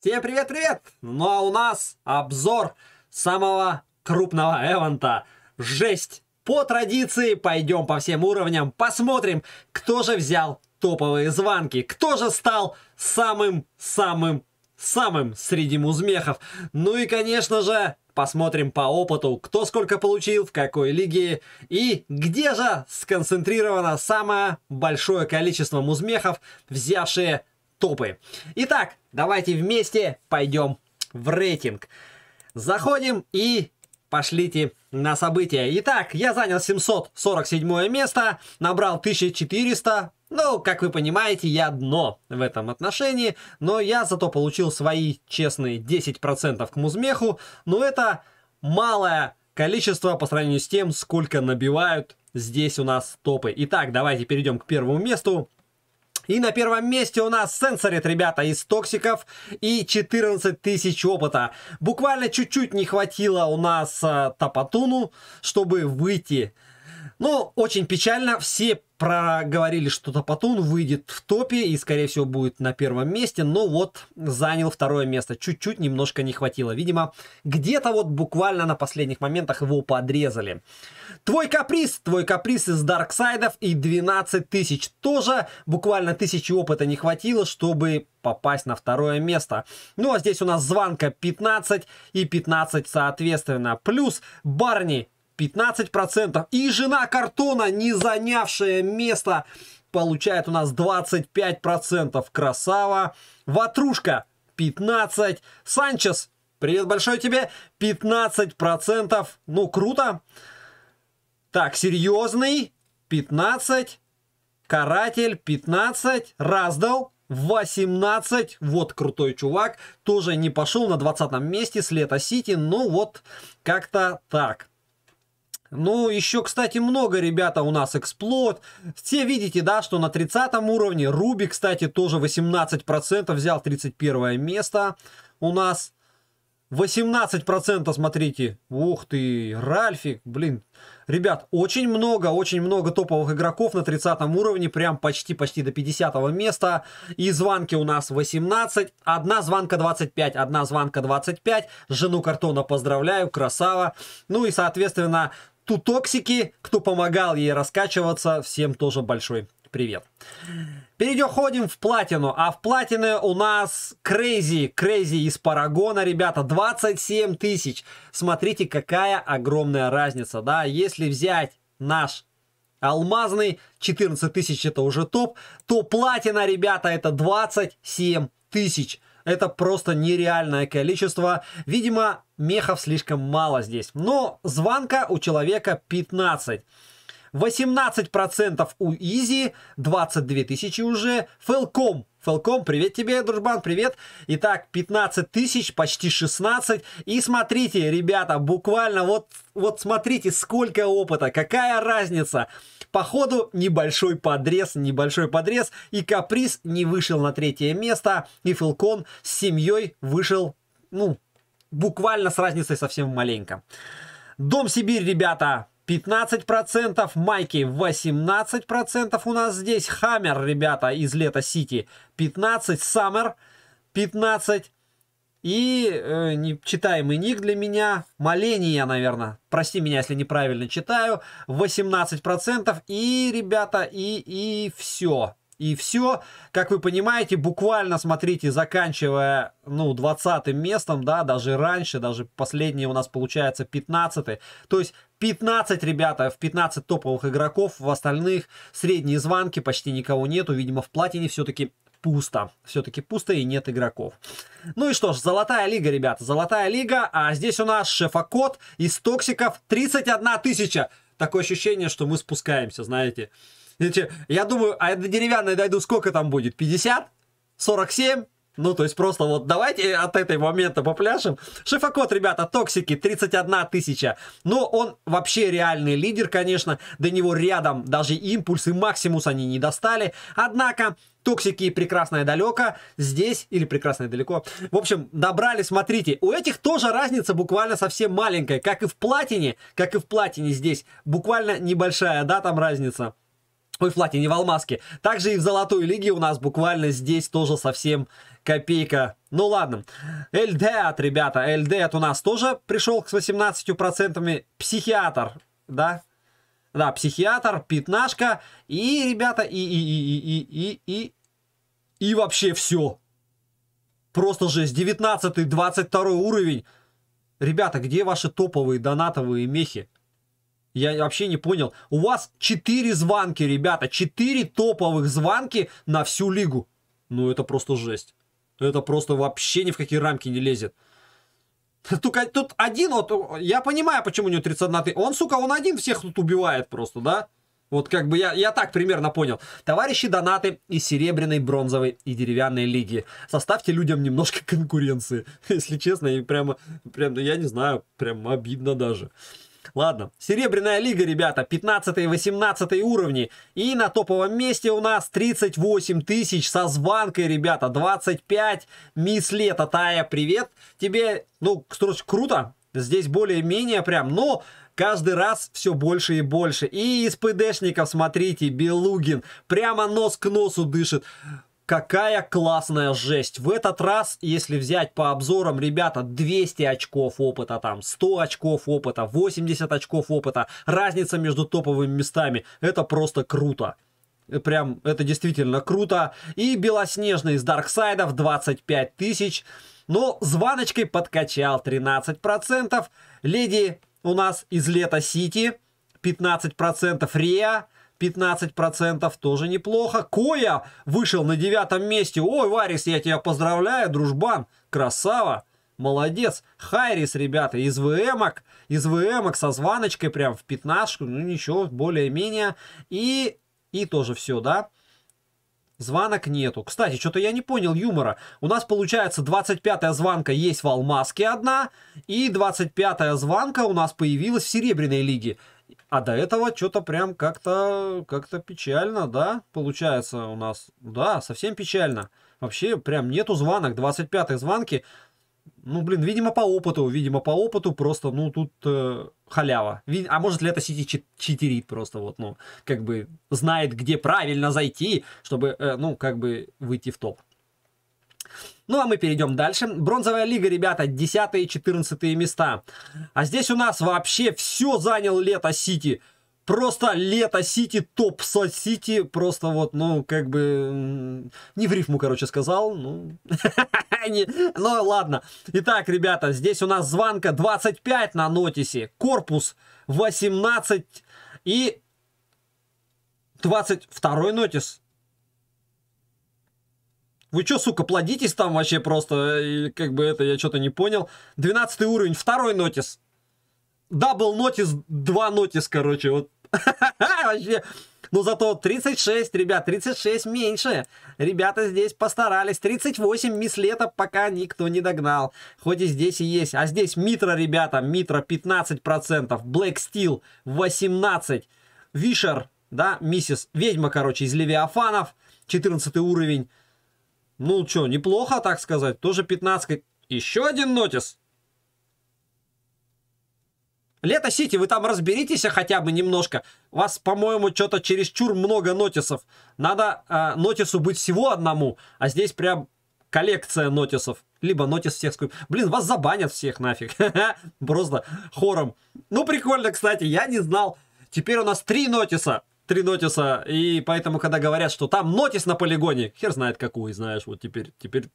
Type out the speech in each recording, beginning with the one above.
Всем привет-привет! Ну а у нас обзор самого крупного эвента. Жесть! По традиции пойдем по всем уровням, посмотрим, кто же взял топовые звонки, кто же стал самым-самым самым среди музмехов. Ну и, конечно же, посмотрим по опыту, кто сколько получил, в какой лиге и где же сконцентрировано самое большое количество музмехов, взявшие топы. Итак, давайте вместе пойдем в рейтинг. Заходим и пошлите на события. Итак, я занял 747 место, набрал 1400. Ну, как вы понимаете, я дно в этом отношении, но я зато получил свои честные 10% к музмеху, но это малое количество по сравнению с тем, сколько набивают здесь у нас топы. Итак, давайте перейдем к первому месту. И на первом месте у нас сенсорит, ребята, из токсиков и 14 тысяч опыта. Буквально чуть-чуть не хватило у нас а, Тапатуну, чтобы выйти ну, очень печально. Все проговорили, что Топотун выйдет в топе и, скорее всего, будет на первом месте. Но вот занял второе место. Чуть-чуть немножко не хватило. Видимо, где-то вот буквально на последних моментах его подрезали. Твой каприз. Твой каприз из Дарксайдов и 12 тысяч. Тоже буквально тысячи опыта не хватило, чтобы попасть на второе место. Ну, а здесь у нас звонка 15 и 15 соответственно. Плюс Барни 15%. И жена картона, не занявшая место, получает у нас 25%. Красава. Ватрушка 15. Санчес, привет большой тебе. 15%. Ну, круто. Так, серьезный. 15. Каратель 15. Раздал 18. Вот крутой чувак. Тоже не пошел на 20 месте с Лето Сити. Ну вот как-то так. Ну, еще, кстати, много, ребята, у нас эксплод. Все видите, да, что на 30 уровне. Руби, кстати, тоже 18% взял 31 место у нас. 18%, смотрите. Ух ты, Ральфик, блин. Ребят, очень много, очень много топовых игроков на 30 уровне, прям почти-почти до 50 места. И звонки у нас 18, одна звонка 25, одна звонка 25. Жену картона поздравляю, красава. Ну и, соответственно, ту токсики, кто помогал ей раскачиваться, всем тоже большой привет. Переходим в платину. А в платины у нас Крейзи. Крейзи из Парагона, ребята. 27 тысяч. Смотрите, какая огромная разница, да. Если взять наш алмазный, 14 тысяч это уже топ, то платина, ребята, это 27 тысяч. Это просто нереальное количество. Видимо, мехов слишком мало здесь. Но звонка у человека 15. 18% у Изи, 22 тысячи уже. Фелком Фелком, привет тебе, дружбан, привет. Итак, 15 тысяч, почти 16. И смотрите, ребята, буквально вот, вот смотрите, сколько опыта, какая разница. Походу, небольшой подрез, небольшой подрез. И Каприз не вышел на третье место. И Филкон с семьей вышел, ну, буквально с разницей совсем маленько. Дом Сибирь, ребята, 15%, Майки 18% у нас здесь, Хаммер, ребята, из Лето Сити 15, Саммер 15, и э, нечитаемый ник для меня, моление, наверное, прости меня, если неправильно читаю, 18%. И, ребята, и, и все. И все, как вы понимаете, буквально, смотрите, заканчивая, ну, 20 местом, да, даже раньше, даже последнее у нас получается 15 -й. То есть 15, ребята, в 15 топовых игроков, в остальных средние звонки почти никого нету, видимо, в платине все-таки пусто. Все-таки пусто и нет игроков. Ну и что ж, золотая лига, ребята, золотая лига. А здесь у нас шефокот из токсиков 31 тысяча. Такое ощущение, что мы спускаемся, знаете. я думаю, а до деревянной дойду сколько там будет? 50? 47? Ну, то есть просто вот давайте от этой момента попляшем. Шифокот, ребята, токсики, 31 тысяча. Но он вообще реальный лидер, конечно. До него рядом даже Импульс и Максимус они не достали. Однако, Токсики и Прекрасное Далеко здесь, или Прекрасное Далеко. В общем, добрали, смотрите, у этих тоже разница буквально совсем маленькая, как и в Платине, как и в Платине здесь, буквально небольшая, да, там разница. Ой, в платье, не в алмазке. Также и в золотой лиге у нас буквально здесь тоже совсем копейка. Ну ладно. ЛД от, ребята. ЛД от у нас тоже пришел к 18% психиатр. Да? Да, психиатр, пятнашка. И, ребята, и, и, и, и, и, и, и вообще все. Просто жесть. 19 й 22 уровень. Ребята, где ваши топовые донатовые мехи? Я вообще не понял. У вас 4 звонки, ребята. 4 топовых звонки на всю лигу. Ну, это просто жесть. Это просто вообще ни в какие рамки не лезет. Тут, тут один, вот, я понимаю, почему у него 31 ты. Он, сука, он один всех тут убивает просто, да? Вот как бы я, я так примерно понял. Товарищи донаты из серебряной, бронзовой и деревянной лиги. Составьте людям немножко конкуренции. Если честно, и прямо, прямо, я не знаю, прям обидно даже. Ладно, Серебряная лига, ребята, 15-18 уровни. И на топовом месте у нас 38 тысяч со званкой, ребята, 25. Мисс Лето, Тая, привет. Тебе, ну, короче, круто. Здесь более-менее прям, но каждый раз все больше и больше. И из ПДшников, смотрите, Белугин прямо нос к носу дышит. Какая классная жесть. В этот раз, если взять по обзорам, ребята, 200 очков опыта там, 100 очков опыта, 80 очков опыта. Разница между топовыми местами. Это просто круто. Э, прям, это действительно круто. И белоснежный из Дарксайдов 25 тысяч. Но званочкой подкачал 13%. Леди у нас из Лето Сити 15%. Риа 15% тоже неплохо. Коя вышел на девятом месте. Ой, Варис, я тебя поздравляю, дружбан, красава. Молодец. Хайрис, ребята, из ВМок, из ВМок со званочкой прям в пятнашку, ну ничего, более-менее. И, и тоже все, да? Звонок нету. Кстати, что-то я не понял юмора. У нас получается 25-я звонка есть в Алмазке одна, и 25-я звонка у нас появилась в Серебряной лиге. А до этого что-то прям как-то как-то печально, да, получается у нас. Да, совсем печально. Вообще прям нету звонок, 25-й звонки. Ну, блин, видимо, по опыту, видимо, по опыту просто, ну, тут э, халява. Ви... А может ли это Сити читерит просто вот, ну, как бы знает, где правильно зайти, чтобы, э, ну, как бы выйти в топ. Ну, а мы перейдем дальше. Бронзовая лига, ребята, 10-14 места. А здесь у нас вообще все занял лето Сити. Просто лето Сити, топ Сити, просто вот, ну, как бы, не в рифму, короче, сказал, ну, ну, ладно. Итак, ребята, здесь у нас звонка 25 на нотисе, корпус 18 и 22 нотис вы чё, сука, плодитесь там вообще просто? И как бы это я что-то не понял. 12 уровень, второй нотис. Дабл нотис, два нотис, короче. Вот. вообще. Но «Ну, зато 36, ребят, 36 меньше. Ребята здесь постарались. 38 мислета пока никто не догнал. Хоть и здесь и есть. А здесь Митра, ребята, Митра 15%, Black Steel 18%, Вишер, да, миссис, ведьма, короче, из Левиафанов, 14 уровень. Ну что, неплохо, так сказать. Тоже 15. Еще один нотис. Лето Сити, вы там разберитесь хотя бы немножко. У вас, по-моему, что-то чересчур много нотисов. Надо э, нотису быть всего одному, а здесь прям коллекция нотисов. Либо нотис всех скуп. Блин, вас забанят всех нафиг. Просто хором. Ну, прикольно, кстати, я не знал. Теперь у нас три нотиса три Нотиса, и поэтому, когда говорят, что там Нотис на полигоне, хер знает какую, знаешь, вот теперь, теперь...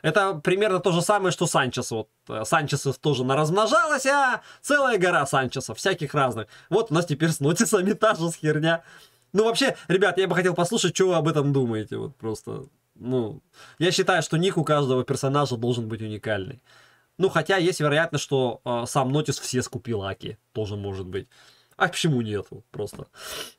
Это примерно то же самое, что Санчес. Вот э, Санчесов тоже наразмножалось, а целая гора Санчесов, всяких разных. Вот у нас теперь с Нотисами та же херня. Ну, вообще, ребят, я бы хотел послушать, что вы об этом думаете. Вот просто, ну, я считаю, что ник у каждого персонажа должен быть уникальный. Ну, хотя есть вероятность, что э, сам Нотис все скупил Аки. Тоже может быть. А почему нет? Просто.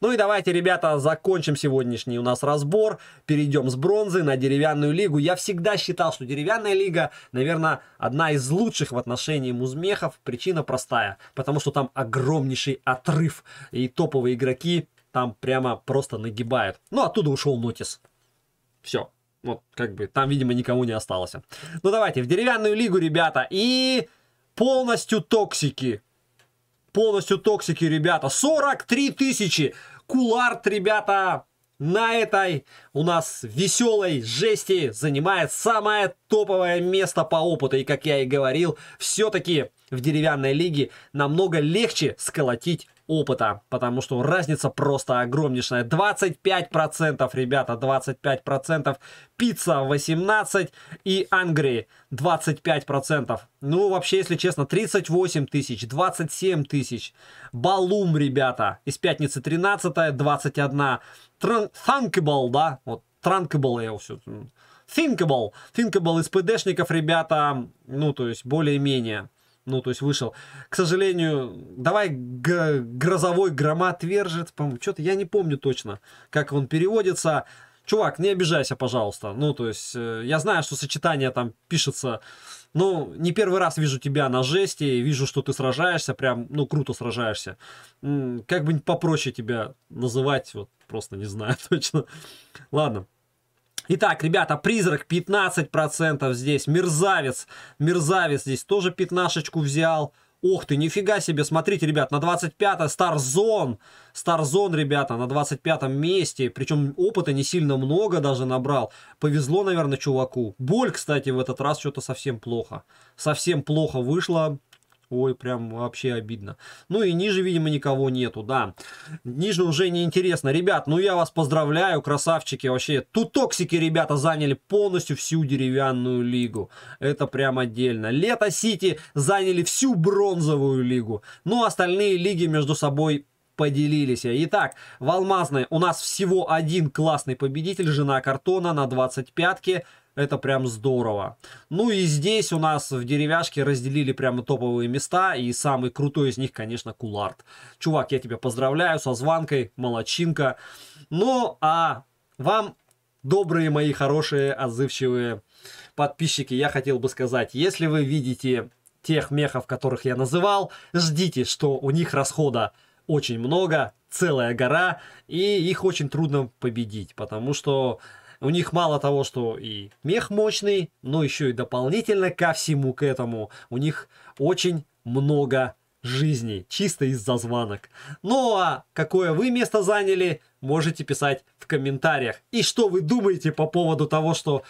Ну и давайте, ребята, закончим сегодняшний у нас разбор. Перейдем с бронзы на деревянную лигу. Я всегда считал, что деревянная лига, наверное, одна из лучших в отношении музмехов. Причина простая. Потому что там огромнейший отрыв. И топовые игроки там прямо просто нагибают. Ну, оттуда ушел Нотис. Все. Вот, как бы, там, видимо, никому не осталось. Ну, давайте, в деревянную лигу, ребята. И полностью токсики полностью токсики, ребята. 43 тысячи. Куларт, ребята, на этой у нас веселой жести занимает самое топовое место по опыту. И как я и говорил, все-таки в деревянной лиге намного легче сколотить опыта, потому что разница просто огромнейшая. 25%, ребята, 25%. Пицца 18 и Ангри 25%. Ну, вообще, если честно, 38 тысяч, 27 тысяч. Балум, ребята, из пятницы 13 21. Транкбал, да, вот Транкбал я все... Thinkable. Thinkable из ПДшников, ребята, ну, то есть, более-менее. Ну, то есть вышел. К сожалению, давай грозовой громоотвержет. Что-то я не помню точно, как он переводится. Чувак, не обижайся, пожалуйста. Ну, то есть, э, я знаю, что сочетание там пишется. Ну, не первый раз вижу тебя на жести, вижу, что ты сражаешься, прям, ну, круто сражаешься. Как бы попроще тебя называть, вот, просто не знаю точно. Ладно, Итак, ребята, призрак 15% здесь. Мерзавец. Мерзавец здесь тоже пятнашечку взял. Ох ты, нифига себе, смотрите, ребят, на 25-м Старзон, Старзон, ребята, на 25-м месте, причем опыта не сильно много даже набрал, повезло, наверное, чуваку. Боль, кстати, в этот раз что-то совсем плохо, совсем плохо вышло, Ой, прям вообще обидно. Ну и ниже, видимо, никого нету, да. Ниже уже не интересно. Ребят, ну я вас поздравляю, красавчики. Вообще, тут токсики, ребята, заняли полностью всю деревянную лигу. Это прям отдельно. Лето Сити заняли всю бронзовую лигу. Ну, остальные лиги между собой поделились. Итак, в алмазной у нас всего один классный победитель, жена картона на 25-ке. Это прям здорово. Ну и здесь у нас в деревяшке разделили прямо топовые места. И самый крутой из них, конечно, Кулард. Чувак, я тебя поздравляю со званкой. Молодчинка. Ну, а вам, добрые мои хорошие, отзывчивые подписчики, я хотел бы сказать, если вы видите тех мехов, которых я называл, ждите, что у них расхода очень много, целая гора, и их очень трудно победить, потому что у них мало того, что и мех мощный, но еще и дополнительно ко всему к этому у них очень много жизни, чисто из-за звонок. Ну а какое вы место заняли, можете писать в комментариях. И что вы думаете по поводу того, что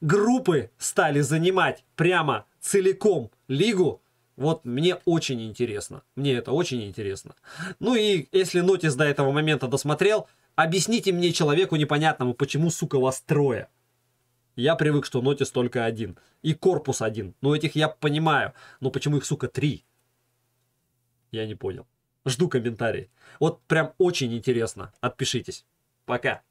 группы стали занимать прямо целиком лигу, вот мне очень интересно. Мне это очень интересно. Ну и если Нотис до этого момента досмотрел, Объясните мне, человеку непонятному, почему, сука, вас трое. Я привык, что нотис только один. И корпус один. Но этих я понимаю. Но почему их, сука, три? Я не понял. Жду комментарии. Вот прям очень интересно. Отпишитесь. Пока.